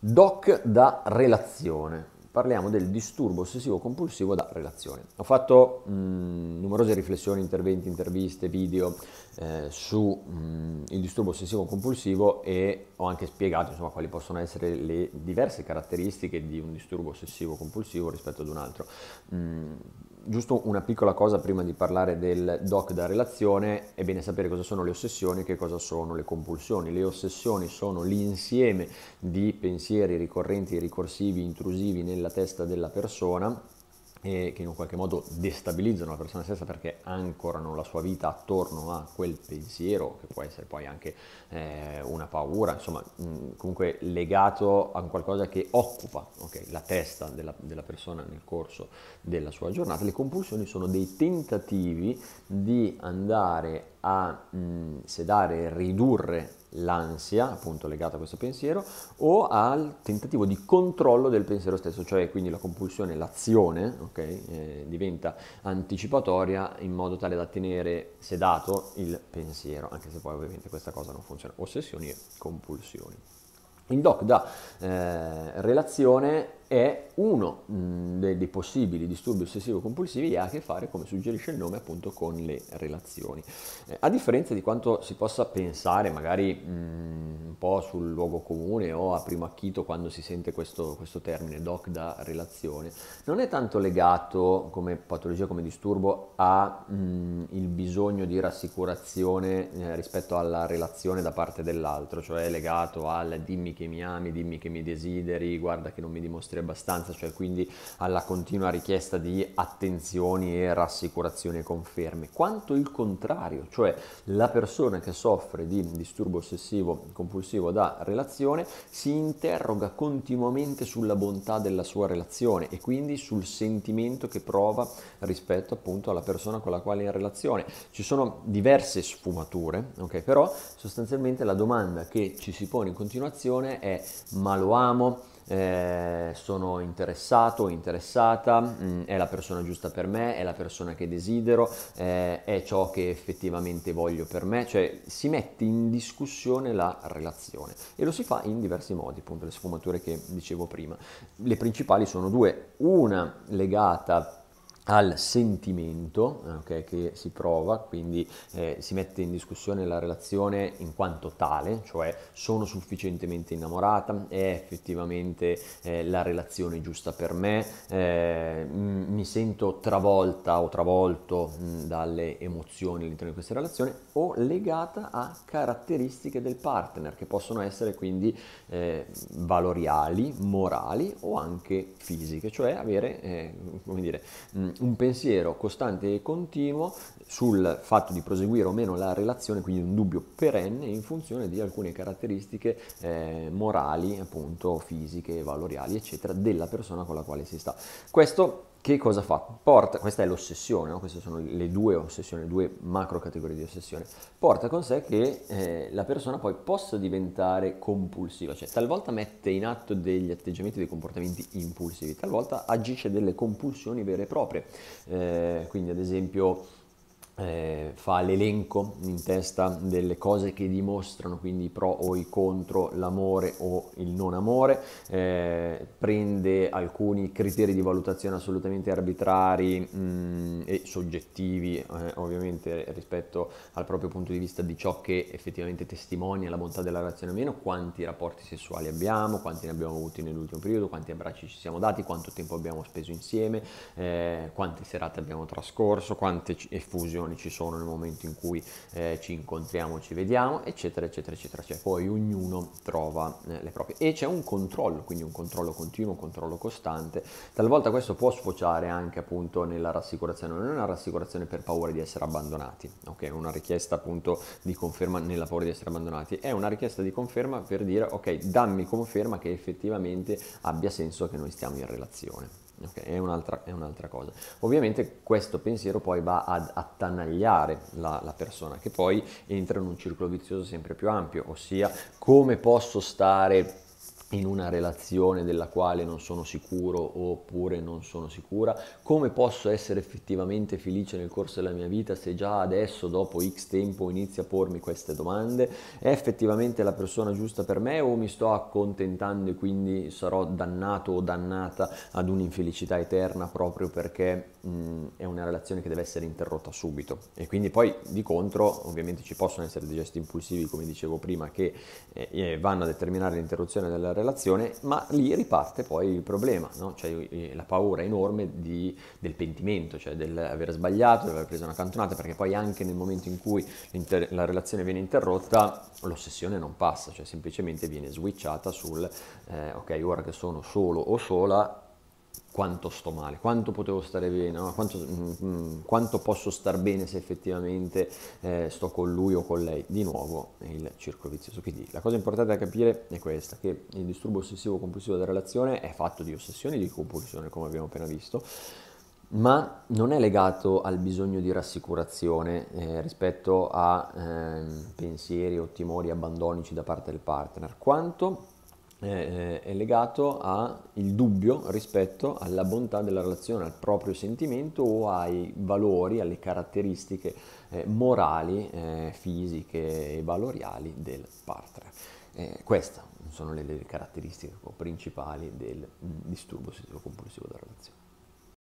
Doc da relazione. Parliamo del disturbo ossessivo compulsivo da relazione. Ho fatto mh, mm, numerose riflessioni, interventi, interviste, video eh, sul mm, disturbo ossessivo compulsivo e ho anche spiegato insomma, quali possono essere le diverse caratteristiche di un disturbo ossessivo compulsivo rispetto ad un altro. Mh, mm, giusto una piccola cosa prima di parlare del doc da relazione, è bene sapere cosa sono le ossessioni e che cosa sono le compulsioni. Le ossessioni sono l'insieme di pensieri ricorrenti, ricorsivi, intrusivi nella testa della persona e che in un qualche modo destabilizzano la persona stessa perché ancorano la sua vita attorno a quel pensiero, che può essere poi anche eh, una paura, insomma mh, comunque legato a qualcosa che occupa okay, la testa della, della, persona nel corso della sua giornata. Le compulsioni sono dei tentativi di andare a mh, sedare, ridurre l'ansia, appunto legata a questo pensiero, o al tentativo di controllo del pensiero stesso, cioè quindi la compulsione, l'azione, okay, eh, diventa anticipatoria in modo tale da tenere sedato il pensiero, anche se poi ovviamente questa cosa non funziona, ossessioni e compulsioni. In doc da eh, relazione è uno mm, dei, possibili disturbi ossessivo-compulsivi e ha a che fare, come suggerisce il nome, appunto con le relazioni. Eh, a differenza di quanto si possa pensare magari mh, mm, un po' sul luogo comune o a primo acchito quando si sente questo, questo termine doc da relazione, non è tanto legato come patologia, come disturbo, al mm, bisogno di rassicurazione eh, rispetto alla relazione da parte dell'altro, cioè legato al dimmi che mi ami, dimmi che mi desideri, guarda che non mi dimostri difficile abbastanza, cioè quindi alla continua richiesta di attenzioni e rassicurazioni e conferme, quanto il contrario, cioè la persona che soffre di disturbo ossessivo compulsivo da relazione si interroga continuamente sulla bontà della sua relazione e quindi sul sentimento che prova rispetto appunto alla persona con la quale è in relazione. Ci sono diverse sfumature, ok? Però sostanzialmente la domanda che ci si pone in continuazione è ma lo amo? eh, sono interessato o interessata, mh, mm, è la persona giusta per me, è la persona che desidero, eh, è ciò che effettivamente voglio per me, cioè si mette in discussione la relazione e lo si fa in diversi modi, appunto le sfumature che dicevo prima. Le principali sono due, una legata al sentimento okay, che si prova, quindi eh, si mette in discussione la relazione in quanto tale, cioè sono sufficientemente innamorata, è effettivamente eh, la relazione giusta per me, eh, mi sento travolta o travolto m- dalle emozioni all'interno di questa relazione o legata a caratteristiche del partner che possono essere quindi eh, valoriali, morali o anche fisiche, cioè avere, eh, come dire, m- un pensiero costante e continuo sul fatto di proseguire o meno la relazione, quindi un dubbio perenne in funzione di alcune caratteristiche eh, morali, appunto fisiche, valoriali, eccetera, della persona con la quale si sta. Questo che cosa fa? Porta, questa è l'ossessione, no? queste sono le due ossessioni, le due macro categorie di ossessione, porta con sé che eh, la persona poi possa diventare compulsiva, cioè talvolta mette in atto degli atteggiamenti, dei comportamenti impulsivi, talvolta agisce delle compulsioni vere e proprie, eh, quindi ad esempio eh, fa l'elenco in testa delle cose che dimostrano quindi i pro o i contro l'amore o il non amore eh, prende alcuni criteri di valutazione assolutamente arbitrari mh, mm, e soggettivi eh, ovviamente rispetto al proprio punto di vista di ciò che effettivamente testimonia la bontà della relazione o meno quanti rapporti sessuali abbiamo quanti ne abbiamo avuti nell'ultimo periodo quanti abbracci ci siamo dati quanto tempo abbiamo speso insieme eh, quante serate abbiamo trascorso quante effusioni riunioni ci sono nel momento in cui eh, ci incontriamo, ci vediamo, eccetera, eccetera, eccetera. Cioè poi ognuno trova eh, le proprie. E c'è un controllo, quindi un controllo continuo, un controllo costante. Talvolta questo può sfociare anche appunto nella rassicurazione, non è una rassicurazione per paura di essere abbandonati, ok? Una richiesta appunto di conferma nella paura di essere abbandonati, è una richiesta di conferma per dire ok, dammi conferma che effettivamente abbia senso che noi stiamo in relazione. Okay, è, un'altra, è, un'altra, cosa. Ovviamente questo pensiero poi va ad attanagliare la, la, persona che poi entra in un circolo vizioso sempre più ampio, ossia come posso stare in una relazione della quale non sono sicuro oppure non sono sicura, come posso essere effettivamente felice nel corso della mia vita se già adesso dopo X tempo inizio a pormi queste domande, è effettivamente la persona giusta per me o mi sto accontentando e quindi sarò dannato o dannata ad un'infelicità eterna proprio perché mh, mm, è una relazione che deve essere interrotta subito e quindi poi di contro ovviamente ci possono essere dei gesti impulsivi come dicevo prima che eh, vanno a determinare l'interruzione della relazione relazione, ma lì riparte poi il problema, no? cioè la paura enorme di, del pentimento, cioè dell'aver sbagliato, di aver preso una cantonata, perché poi anche nel momento in cui la relazione viene interrotta, l'ossessione non passa, cioè semplicemente viene switchata sul eh, ok, ora che sono solo o sola, quanto sto male, quanto potevo stare bene, no? quanto, mm, mm, quanto, posso star bene se effettivamente eh, sto con lui o con lei. Di nuovo il circolo vizioso. Quindi la cosa importante da capire è questa, che il disturbo ossessivo compulsivo della relazione è fatto di ossessioni di compulsione, come abbiamo appena visto, ma non è legato al bisogno di rassicurazione eh, rispetto a eh, pensieri o timori abbandonici da parte del partner, quanto eh, eh, è legato al dubbio rispetto alla bontà della relazione, al proprio sentimento o ai valori, alle caratteristiche eh, morali, eh, fisiche e valoriali del partner. Eh, queste sono le, le caratteristiche principali del mm, disturbo sessivo compulsivo della relazione.